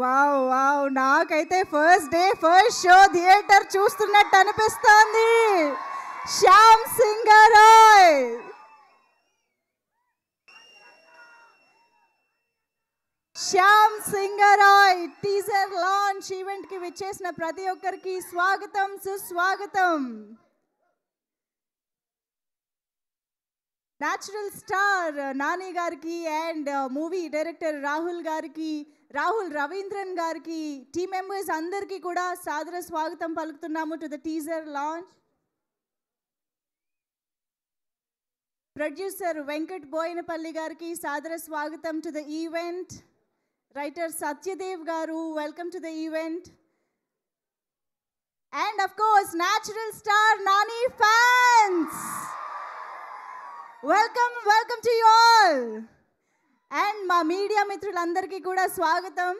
wow wow నాకైతే first day first show theatre చూస్తున్నట్టు అనిపిస్తోంది Shyam Singha Roy Shyam Singha Roy teaser launch event కి విచ్చేసిన ప్రతి ఒక్కరికి స్వాగతం సుస్వాగతం న్యాచురల్ స్టార్ నాని గారికి అండ్ మూవీ డైరెక్టర్ రాహుల్ గారికి రాహుల్ రవీంద్రన్ గారికి టీమ్ మెంబర్స్ అందరికీ కూడా సాదర స్వాగతం పలుకుతున్నాము to the teaser launch producer Venkat Boyanapalli గారికి సాదర స్వాగతం to the event writer Satyadev garu welcome to the event and of course natural star Nani fan welcome welcome to all and మా మీడియా మిత్రులందరికీ కూడా స్వాగతం